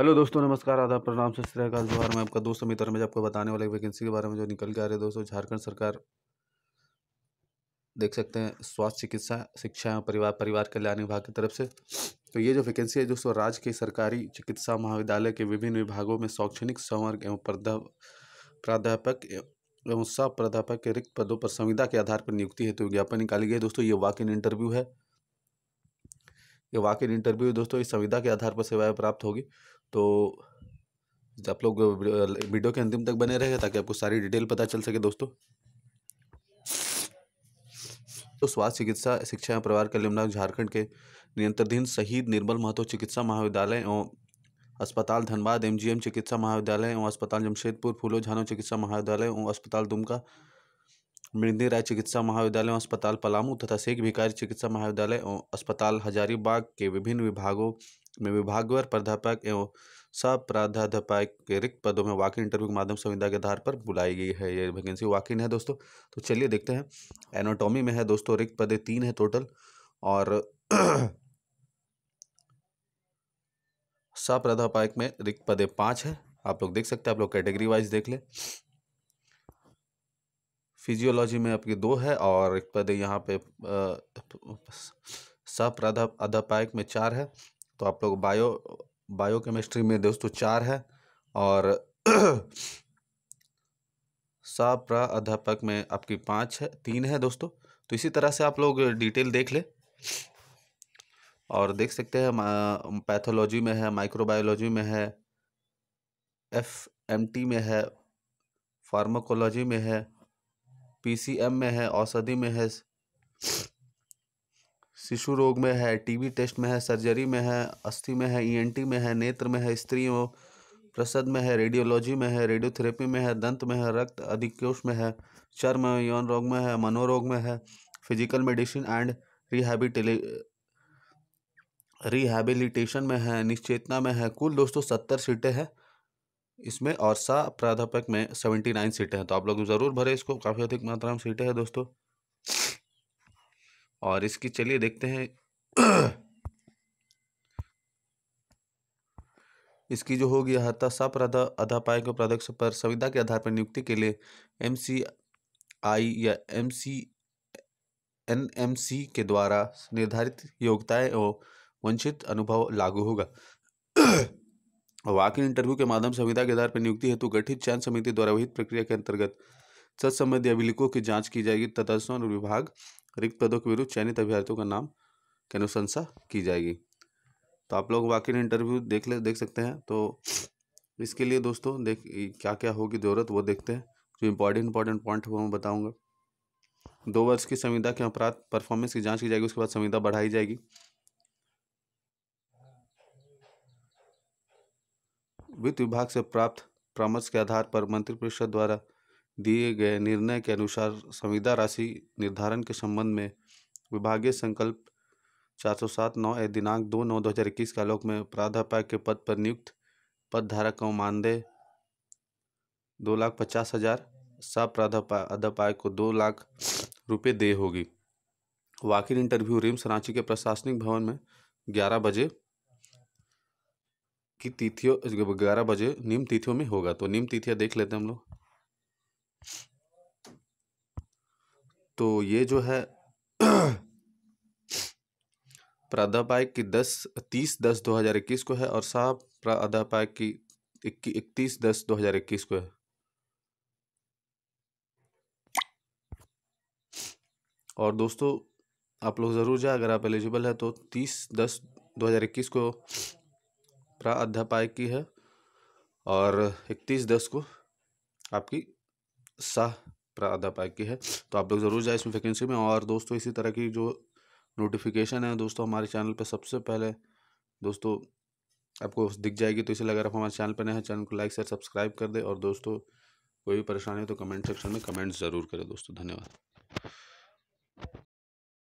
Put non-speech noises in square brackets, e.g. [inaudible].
hello दोस्तों नमस्कार आदाब प्रणाम सत श्रीकाल जोहार मैं आपका दोस्त मित्र में आपको बताने वाला वैकेंसी के बारे में जो निकल के आ रहे हैं दोस्तों झारखंड सरकार देख सकते हैं स्वास्थ्य चिकित्सा शिक्षा एवं परिवार परिवार कल्याण विभाग की तरफ से तो ये जो वैकेंसी है दोस्तों राज्य के सरकारी चिकित्सा महाविद्यालय के विभिन्न विभागों में शैक्षणिक संवर्ग एवं प्राध्यापक एवं सह प्राध्यापक के रिक्त पदों पर संविदा के आधार पर नियुक्ति हेतु तो विज्ञापन निकाली गई दोस्तों ये वाक इन इंटरव्यू है ये वाक इन इंटरव्यू दोस्तों इस संविधा के आधार पर सेवाएं प्राप्त होगी तो आप लोग वीडियो के अंतिम तक बने रहे ताकि आपको सारी डिटेल पता चल सके दोस्तों तो स्वास्थ्य चिकित्सा शिक्षा एवं परिवार कल्याण झारखंड के नियंत्रणाधीन शहीद निर्मल महतो चिकित्सा महाविद्यालय एवं अस्पताल धनबाद एमजीएम चिकित्सा महाविद्यालय एवं अस्पताल जमशेदपुर फूलो झानो चिकित्सा महाविद्यालय एवं अस्पताल दुमका मृंदी राय चिकित्सा महाविद्यालय अस्पताल पलामू तथा शेख भिकारी चिकित्सा महाविद्यालय एवं अस्पताल हजारीबाग के विभिन्न विभागों में विभागवार प्राध्यापक एवं सब प्राध्यापक के रिक्त पदों में वाकिन इंटरव्यू के माध्यम संविधा के आधार पर बुलाई गई है ये वैकेंसी वाकिन है दोस्तों तो चलिए देखते हैं एनाटॉमी में है दोस्तों रिक्त पदे तीन है टोटल और [clears throat] सब प्राध्यापक में रिक्त पदे पाँच है आप लोग देख सकते हैं आप लोग कैटेगरी वाइज देख लें फिजियोलॉजी में आपकी दो है और एक पद यहाँ पे सब अध्यापायक में चार है तो आप लोग बायो बायो केमिस्ट्री में दोस्तों चार है और [clears throat] प्रा अध्यापक में आपकी पाँच है तीन है दोस्तों तो इसी तरह से आप लोग डिटेल देख ले और देख सकते हैं पैथोलॉजी में है माइक्रोबायोलॉजी में है एफ एम टी में है फार्माकोलॉजी में है पीसीएम में है औषधि में है शिशु रोग में है टीबी टेस्ट में है सर्जरी में है अस्थि में है ईएनटी में है नेत्र में है स्त्रियों प्रसद में है रेडियोलॉजी में है रेडियोथेरेपी में है दंत में है रक्त अधिकोष में है चर्म यौन रोग में है मनोरोग में है फिजिकल मेडिसिन एंड रिहेबिटे रिहेबिलिटेशन में है निश्चेतना में है कुल दोस्तों सत्तर सीटें हैं इसमें और सा प्राध्यापक में सेवेंटी नाइन सीटें हैं तो आप लोग ज़रूर भरे इसको काफ़ी अधिक मात्रा में सीटें हैं दोस्तों और इसकी चलिए देखते हैं इसकी जो होगी अहता सब अध्यापक और प्राध्यक्ष पर संविधा के आधार पर नियुक्ति के लिए एम सी आई या M C N M C के द्वारा निर्धारित योग्यताएं और वंचित अनुभव लागू होगा वाक इन इंटरव्यू के माध्यम संविदा के आधार पर नियुक्ति हेतु गठित चयन समिति द्वारा विहित प्रक्रिया के अंतर्गत सत्संबंधी अभिलेखों की जांच की जाएगी तथा विभाग रिक्त पदों के विरुद्ध चयनित अभ्यर्थियों का नाम की अनुशंसा की जाएगी तो आप लोग वाक इन इंटरव्यू देख ले देख सकते हैं तो इसके लिए दोस्तों देख क्या क्या होगी ज़रूरत वो देखते हैं जो इम्पोर्टेंट इम्पोर्टेंट पॉइंट वो मैं बताऊँगा दो वर्ष की संविदा के अपराध परफॉर्मेंस की जाँच की जाएगी उसके बाद संविदा बढ़ाई जाएगी वित्त विभाग से प्राप्त परामर्श के आधार पर मंत्रिपरिषद द्वारा दिए गए निर्णय के अनुसार संविदा राशि निर्धारण के संबंध में विभागीय संकल्प चार सौ सात नौ ए दिनांक दो नौ दो हज़ार इक्कीस के लोक में प्राध्यापक के पद पर नियुक्त पद धारक को मानदेय दो लाख पचास हज़ार सब प्राध्यापक को दो लाख रुपये देय होगी वाकिन इंटरव्यू रिम्स रांची के प्रशासनिक भवन में ग्यारह बजे कि तिथियों ग्यारह बजे निम्न तिथियों में होगा तो निम्न तिथियाँ देख लेते हैं हम लोग तो ये जो है [clears throat] प्राध्यापाय की दस तीस दस दो हज़ार इक्कीस को है और साहब प्राध्यापक की इकतीस दस दो हज़ार इक्कीस को है और दोस्तों आप लोग ज़रूर जाए अगर आप एलिजिबल है तो तीस दस दो हज़ार इक्कीस को प्राध्यापय की है और इकतीस दस को आपकी सह प्राध्यापाय की है तो आप लोग ज़रूर जाए इसमें वैकेंसी में और दोस्तों इसी तरह की जो नोटिफिकेशन है दोस्तों हमारे चैनल पर सबसे पहले दोस्तों आपको दिख जाएगी तो इसलिए अगर आप हमारे चैनल पर नए हैं चैनल को लाइक शेयर सब्सक्राइब कर दे और दोस्तों कोई भी परेशानी हो तो कमेंट सेक्शन में कमेंट ज़रूर करें दोस्तों धन्यवाद